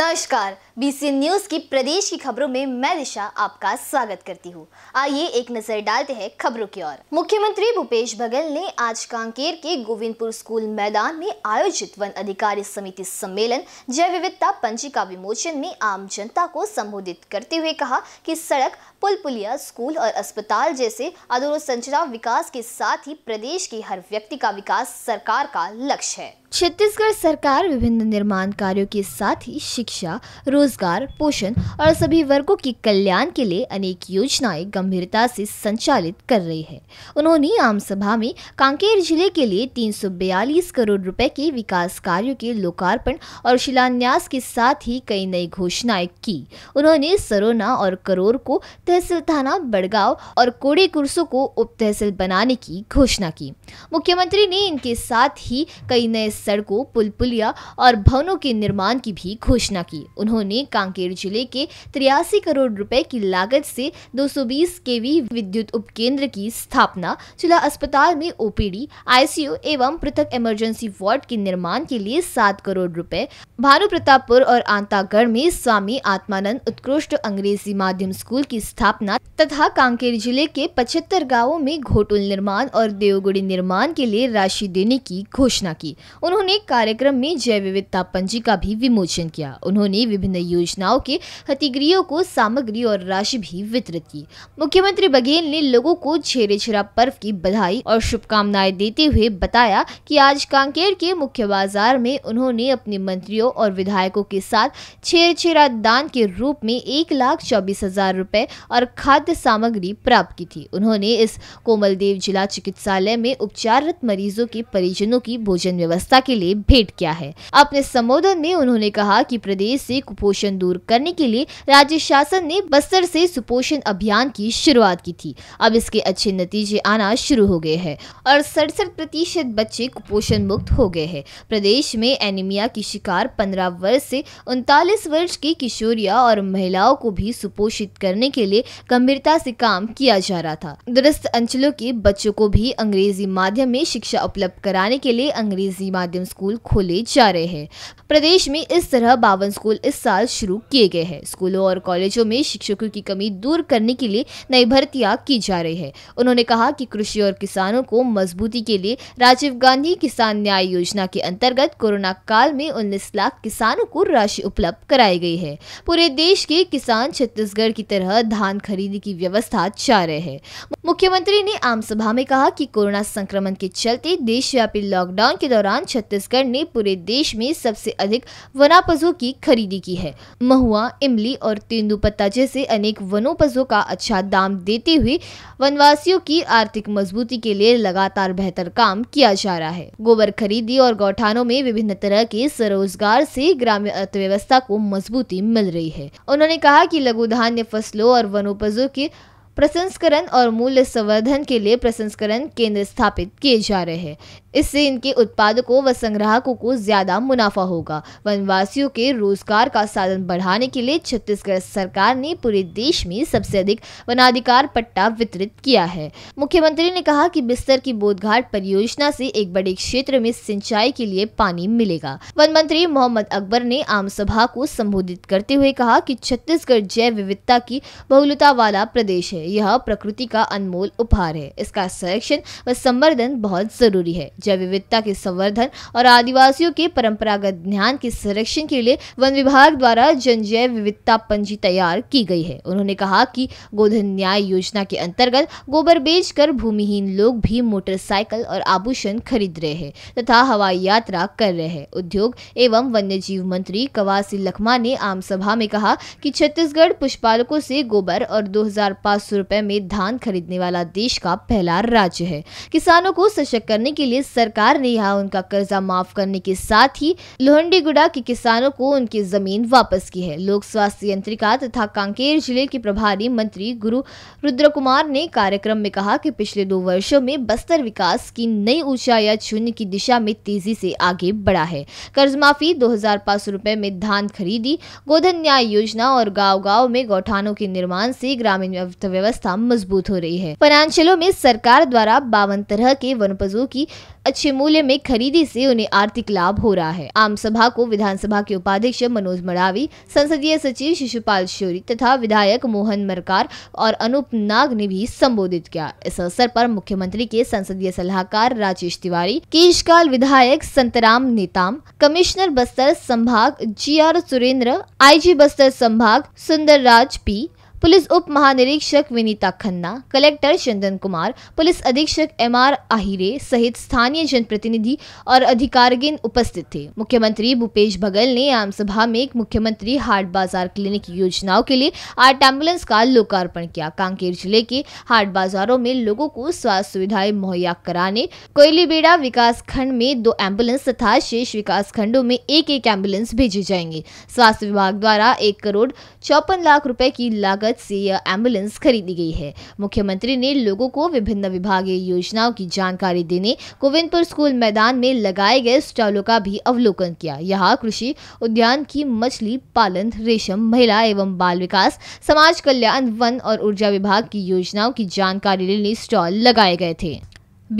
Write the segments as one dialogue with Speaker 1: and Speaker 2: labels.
Speaker 1: नमस्कार BC news की प्रदेश की खबरों में मैं दिशा आपका स्वागत करती हूँ आइए एक नजर डालते हैं खबरों की ओर मुख्यमंत्री भूपेश बघेल ने आज कांकेर के गोविंदपुर स्कूल मैदान में आयोजित वन अधिकारी समिति सम्मेलन जैव विविधता पंचिका विमोचन में आम जनता को संबोधित करते हुए कहा कि सड़क पुल पुलिया स्कूल और अस्पताल जैसे अधोसंरचना विकास के साथ ही प्रदेश के हर व्यक्ति का विकास सरकार का लक्ष्य है छत्तीसगढ़ सरकार विभिन्न निर्माण कार्यों के साथ ही शिक्षा रोजगार पोषण और सभी वर्गों के कल्याण के लिए अनेक योजनाएं गंभीरता से संचालित कर रही है उन्होंने आम सभा में कांकेर जिले के लिए 342 करोड़ रुपए के विकास कार्यों के लोकार्पण और शिलान्यास के साथ ही कई नई घोषणाएं की उन्होंने सरोना और करोर को तहसील थाना बड़गांव और कोड़े कुर्सों को उप तहसील बनाने की घोषणा की मुख्यमंत्री ने इनके साथ ही कई नए सड़कों पुल पुलिया और भवनों के निर्माण की भी घोषणा की उन्होंने कांकेर जिले के तिरासी करोड़ रुपए की लागत से 220 केवी विद्युत उपकेंद्र की स्थापना जिला अस्पताल में ओपीडी आईसीयू एवं पृथक इमरजेंसी वार्ड के निर्माण के लिए सात करोड़ रुपए भानु प्रतापपुर और आंतागढ़ में स्वामी आत्मानंद उत्कृष्ट अंग्रेजी माध्यम स्कूल की स्थापना तथा कांकेर जिले के पचहत्तर गाँवों में घोटुल निर्माण और देवगुड़ी निर्माण के लिए राशि देने की घोषणा की उन्होंने कार्यक्रम में जैव विविधता पंजी का भी विमोचन किया उन्होंने विभिन्न योजनाओं के हतिग्रियों को सामग्री और राशि भी वितरित की मुख्यमंत्री बघेल ने लोगों को छेरे छेरा पर्व की बधाई और शुभकामनाएं देते हुए बताया कि आज कांकेर के मुख्य बाजार में उन्होंने अपने मंत्रियों और विधायकों के साथ छेर छेरा दान के रूप में एक लाख चौबीस हजार रूपए और खाद्य सामग्री प्राप्त की थी उन्होंने इस कोमलदेव जिला चिकित्सालय में उपचाररत मरीजों के परिजनों की भोजन व्यवस्था सहायता के लिए भेंट किया है अपने संबोधन में उन्होंने कहा कि प्रदेश से कुपोषण दूर करने के लिए राज्य शासन ने बस्तर से सुपोषण अभियान की शुरुआत की थी अब इसके अच्छे नतीजे आना शुरू हो गए हैं और सड़सठ प्रतिशत बच्चे कुपोषण मुक्त हो गए हैं प्रदेश में एनीमिया की शिकार पंद्रह वर्ष से उनतालीस वर्ष की किशोरिया और महिलाओं को भी सुपोषित करने के लिए गंभीरता से काम किया जा रहा था दुरस्त अंचलों के बच्चों को भी अंग्रेजी माध्यम में शिक्षा उपलब्ध कराने के लिए अंग्रेजी माध्यम माध्यम स्कूल खोले जा रहे हैं प्रदेश में इस तरह बावन स्कूल इस साल शुरू किए गए हैं स्कूलों और कॉलेजों में शिक्षकों की कमी दूर करने के लिए नई भर्तियां की जा रही है उन्होंने कहा कि कृषि और किसानों को मजबूती के लिए राजीव गांधी किसान न्याय योजना के अंतर्गत कोरोना काल में उन्नीस लाख किसानों को राशि उपलब्ध कराई गई है पूरे देश के किसान छत्तीसगढ़ की तरह धान खरीद की व्यवस्था चाह रहे हैं मुख्यमंत्री ने आम सभा में कहा कि कोरोना संक्रमण के चलते देशव्यापी लॉकडाउन के दौरान छत्तीसगढ़ ने पूरे देश में सबसे अधिक वनापजों की खरीदी की है महुआ इमली और तेंदुपत्ता जैसे अनेक वनोपजों का अच्छा दाम देते हुए वनवासियों की आर्थिक मजबूती के लिए लगातार बेहतर काम किया जा रहा है गोबर खरीदी और गौठानों में विभिन्न तरह के स्वरोजगार से ग्रामीण अर्थव्यवस्था को मजबूती मिल रही है उन्होंने कहा कि लघु धान्य फसलों और वनोपजों के प्रसंस्करण और मूल्य संवर्धन के लिए प्रसंस्करण केंद्र स्थापित किए जा रहे हैं इससे इनके उत्पादकों व संग्राहकों को ज्यादा मुनाफा होगा वनवासियों के रोजगार का साधन बढ़ाने के लिए छत्तीसगढ़ सरकार ने पूरे देश में सबसे अधिक वनाधिकार पट्टा वितरित किया है मुख्यमंत्री ने कहा कि बिस्तर की बोधघाट परियोजना से एक बड़े क्षेत्र में सिंचाई के लिए पानी मिलेगा वन मंत्री मोहम्मद अकबर ने आम सभा को संबोधित करते हुए कहा कि छत्तीसगढ़ जैव विविधता की बहुलता वाला प्रदेश है यह प्रकृति का अनमोल उपहार है इसका संरक्षण व संवर्धन बहुत जरूरी है जैव विविधता के संवर्धन और आदिवासियों के परंपरागत ज्ञान के संरक्षण के लिए वन विभाग द्वारा जन जैव विविधता पंजी तैयार की गई है उन्होंने कहा कि गोधन न्याय योजना के अंतर्गत गोबर बेचकर भूमिहीन लोग भी मोटरसाइकिल और आभूषण खरीद रहे हैं तथा हवाई यात्रा कर रहे हैं उद्योग एवं वन्य जीव मंत्री कवासी लखमा ने आम सभा में कहा कि छत्तीसगढ़ पुष्पालकों से गोबर और दो हजार पाँच सौ रुपए में धान खरीदने वाला देश का पहला राज्य है किसानों को सशक्त करने के लिए सरकार ने यहाँ उनका कर्जा माफ करने के साथ ही लोहंडी गुडा के किसानों को उनकी जमीन वापस की है लोक स्वास्थ्य यंत्रिका तथा कांकेर जिले के प्रभारी मंत्री गुरु रुद्र कुमार ने कार्यक्रम में कहा की पिछले दो वर्षो में बस्तर विकास की नई या शून्य की दिशा में तेजी से आगे बढ़ा है कर्ज माफी दो हजार रुपए में धान खरीदी गोधन न्याय योजना और गांव गांव में गौठानों के निर्माण से ग्रामीण व्यवस्था मजबूत हो रही है वनांचलों में सरकार द्वारा बावन तरह के वनपजों की अच्छे मूल्य में खरीदी से उन्हें आर्थिक लाभ हो रहा है आम सभा को विधानसभा के उपाध्यक्ष मनोज मरावी संसदीय सचिव शिशुपाल शोरी तथा विधायक मोहन मरकार और अनुप नाग ने भी संबोधित किया इस अवसर पर मुख्यमंत्री के संसदीय सलाहकार राजेश तिवारी केशकाल विधायक संतराम नेताम कमिश्नर बस्तर संभाग G R Surendra I Bastar संभाग सुंदर राज पी पुलिस उप महानिरीक्षक विनीता खन्ना कलेक्टर चंदन कुमार पुलिस अधीक्षक एम आर आहिरे सहित स्थानीय जनप्रतिनिधि और अधिकारगण उपस्थित थे मुख्यमंत्री भूपेश बघेल ने आम सभा में एक मुख्यमंत्री हाट बाजार क्लिनिक योजनाओं के लिए आठ एम्बुलेंस का लोकार्पण किया कांकेर जिले के हाट बाजारों में लोगों को स्वास्थ्य सुविधाएं मुहैया कराने कोयलीबेड़ा विकास खंड में दो एम्बुलेंस तथा शेष विकास खंडो में एक एक एम्बुलेंस भेजे जाएंगे स्वास्थ्य विभाग द्वारा एक करोड़ चौपन लाख रूपए की लागत लागत से यह एम्बुलेंस खरीदी गई है मुख्यमंत्री ने लोगों को विभिन्न विभागीय योजनाओं की जानकारी देने गोविंदपुर स्कूल मैदान में लगाए गए स्टॉलों का भी अवलोकन किया यहाँ कृषि उद्यान की मछली पालन रेशम महिला एवं बाल विकास समाज कल्याण वन और ऊर्जा विभाग की योजनाओं की जानकारी लेने स्टॉल लगाए गए थे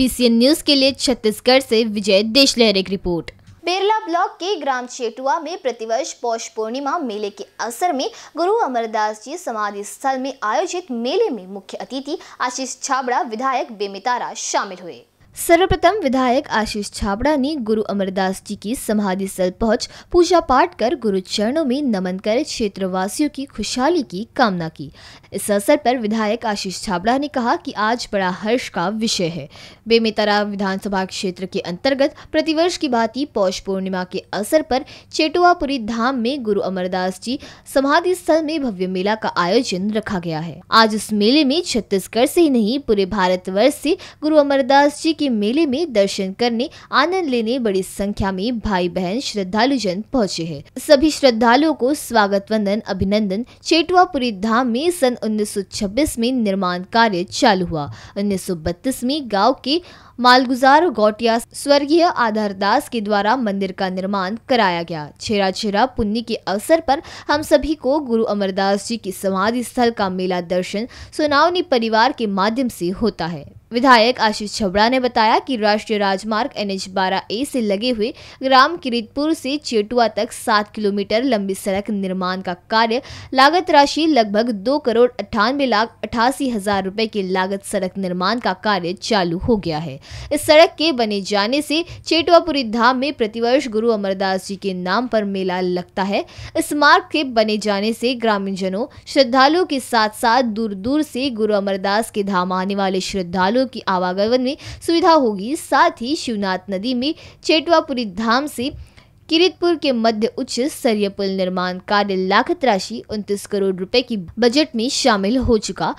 Speaker 1: बीसीएन न्यूज के लिए छत्तीसगढ़ से विजय देशलहर एक रिपोर्ट पेरला ब्लॉक के ग्राम चेटुआ में प्रतिवर्ष पौष पूर्णिमा मेले के अवसर में गुरु अमरदास जी समाधि स्थल में आयोजित मेले में मुख्य अतिथि आशीष छाबड़ा विधायक बेमितारा शामिल हुए सर्वप्रथम विधायक आशीष छाबड़ा ने गुरु अमरदास जी की समाधि स्थल पहुँच पूजा पाठ कर गुरु चरणों में नमन कर क्षेत्रवासियों की खुशहाली की कामना की इस अवसर पर विधायक आशीष छाबड़ा ने कहा कि आज बड़ा हर्ष का विषय है बेमेतरा विधानसभा क्षेत्र के अंतर्गत प्रतिवर्ष की भांति पौष पूर्णिमा के अवसर पर चेटुआपुरी धाम में गुरु अमरदास जी समाधि स्थल में भव्य मेला का आयोजन रखा गया है आज इस मेले में छत्तीसगढ़ से ही नहीं पूरे भारत वर्ष से गुरु अमरदास जी की मेले में दर्शन करने आनंद लेने बड़ी संख्या में भाई बहन श्रद्धालु जन पहुँचे है सभी श्रद्धालुओं को स्वागत वंदन अभिनंदन चेटुआपुरी धाम में सन 1926 में निर्माण कार्य चालू हुआ 1932 में गांव के मालगुजार गौटिया स्वर्गीय आधारदास के द्वारा मंदिर का निर्माण कराया गया छेरा छेरा पुण्य के अवसर पर हम सभी को गुरु अमरदास जी की समाधि स्थल का मेला दर्शन सुनावनी परिवार के माध्यम से होता है विधायक आशीष छबड़ा ने बताया कि राष्ट्रीय राजमार्ग एन एच बारह ए से लगे हुए ग्राम किरीतपुर से चेटुआ तक सात किलोमीटर लंबी सड़क निर्माण का कार्य लागत राशि लगभग दो करोड़ अट्ठानवे लाख अठासी हजार रुपए की लागत सड़क निर्माण का कार्य चालू हो गया है इस सड़क के बने जाने से चेटुआपुरी धाम में प्रतिवर्ष गुरु अमरदास जी के नाम पर मेला लगता है इस मार्ग के बने जाने से ग्रामीण जनों श्रद्धालुओं के साथ साथ दूर दूर से गुरु अमरदास के धाम आने वाले श्रद्धालु श्रद्धालुओं की आवागमन में सुविधा होगी साथ ही शिवनाथ नदी में चेटवापुरी धाम से किरीतपुर के मध्य उच्च स्तरीय पुल निर्माण कार्य लागत राशि उनतीस करोड़ रुपए की बजट में शामिल हो चुका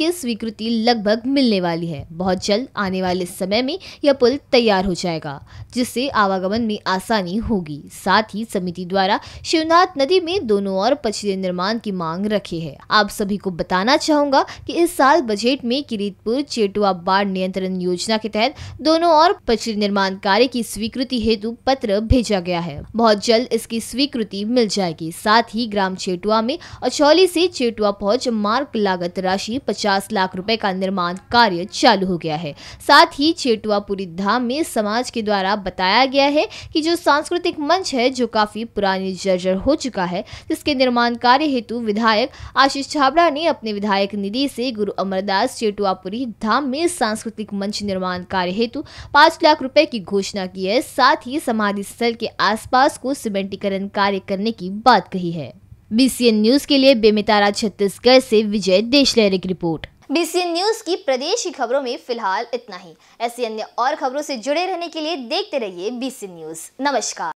Speaker 1: के स्वीकृति लगभग मिलने वाली है बहुत जल्द आने वाले समय में यह पुल तैयार हो जाएगा जिससे आवागमन में आसानी होगी साथ ही समिति द्वारा शिवनाथ नदी में दोनों और पछले निर्माण की मांग रखी है आप सभी को बताना चाहूंगा की इस साल बजट में किरीतपुर चेटुआ बाढ़ नियंत्रण योजना के तहत दोनों और पछले निर्माण कार्य की स्वीकृति हेतु पत्र भेजा गया है बहुत जल्द इसकी स्वीकृति मिल जाएगी साथ ही ग्राम चेटुआ में अचौली से चेटुआ पहुंच मार्ग लागत राशि पचास लाख रुपए का निर्माण कार्य चालू हो गया है साथ ही चेटुआपुरी धाम में समाज के द्वारा बताया गया है कि जो सांस्कृतिक मंच है जो काफी पुरानी जर्जर हो चुका है जिसके निर्माण कार्य हेतु विधायक आशीष छाबड़ा ने अपने विधायक निधि से गुरु अमरदास चेटुआपुरी धाम में सांस्कृतिक मंच निर्माण कार्य हेतु पाँच लाख रुपए की घोषणा की है साथ ही समाधि स्थल के आसपास को सीमेंटीकरण कार्य करने की बात कही है बीसीएन न्यूज के लिए बेमितारा छत्तीसगढ़ से विजय देश की रिपोर्ट बीसीएन न्यूज की प्रदेश की खबरों में फिलहाल इतना ही ऐसी अन्य और खबरों से जुड़े रहने के लिए देखते रहिए बीसीएन न्यूज नमस्कार